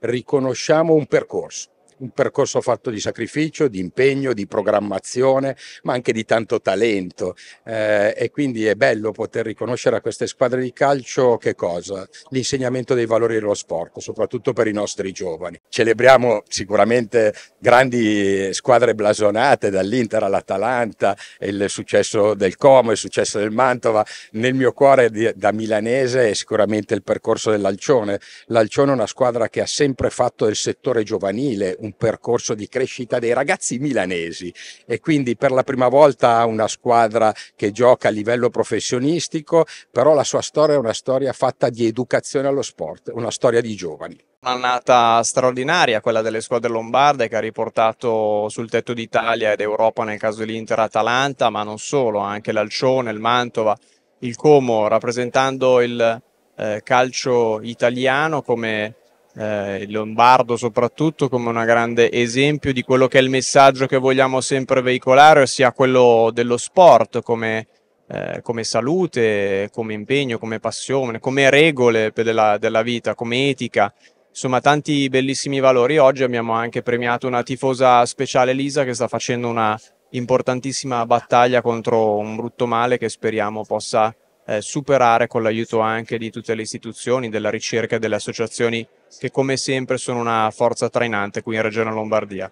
riconosciamo un percorso un percorso fatto di sacrificio, di impegno, di programmazione, ma anche di tanto talento. Eh, e quindi è bello poter riconoscere a queste squadre di calcio che cosa? L'insegnamento dei valori dello sport, soprattutto per i nostri giovani. Celebriamo sicuramente grandi squadre blasonate dall'Inter all'Atalanta, il successo del Como, il successo del Mantova. Nel mio cuore da milanese è sicuramente il percorso dell'Alcione. L'Alcione è una squadra che ha sempre fatto del settore giovanile un percorso di crescita dei ragazzi milanesi e quindi per la prima volta una squadra che gioca a livello professionistico, però la sua storia è una storia fatta di educazione allo sport, una storia di giovani un'annata straordinaria, quella delle squadre lombarde che ha riportato sul tetto d'Italia ed Europa nel caso dell'Inter Atalanta, ma non solo, anche l'Alcione, il Mantova, il Como, rappresentando il eh, calcio italiano come eh, il Lombardo soprattutto come un grande esempio di quello che è il messaggio che vogliamo sempre veicolare, ossia quello dello sport come, eh, come salute, come impegno, come passione, come regole della, della vita, come etica. Insomma, tanti bellissimi valori. Oggi abbiamo anche premiato una tifosa speciale Lisa che sta facendo una importantissima battaglia contro un brutto male che speriamo possa eh, superare con l'aiuto anche di tutte le istituzioni, della ricerca e delle associazioni che come sempre sono una forza trainante qui in Regione Lombardia.